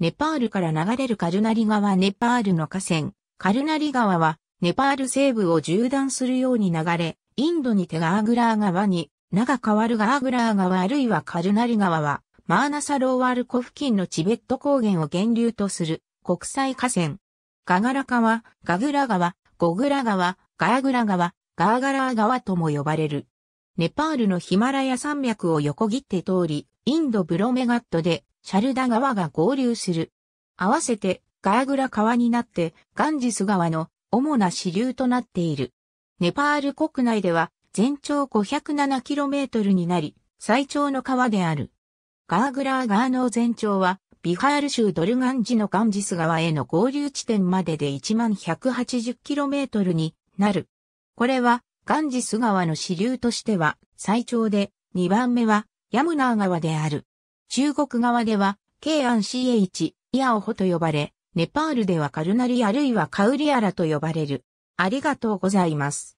ネパールから流れるカルナリ川ネパールの河川、カルナリ川は、ネパール西部を縦断するように流れ、インドにてガーグラー川に、長変わるガーグラー川あるいはカルナリ川は、マーナサローワール湖付近のチベット高原を源流とする国際河川。ガガラ川、ガグラ川、ゴグラ川、ガーグラ川、ガーガラー川とも呼ばれる。ネパールのヒマラヤ山脈を横切って通り、インドブロメガットでシャルダ川が合流する。合わせてガーグラ川になってガンジス川の主な支流となっている。ネパール国内では全長 507km になり、最長の川である。ガーグラー川の全長は、ビハール州ドルガンジのガンジス川への合流地点までで 1180km になる。これは、ガンジス川の支流としては最長で、2番目はヤムナー川である。中国側では、慶安 CH、イアオホと呼ばれ、ネパールではカルナリあるいはカウリアラと呼ばれる。ありがとうございます。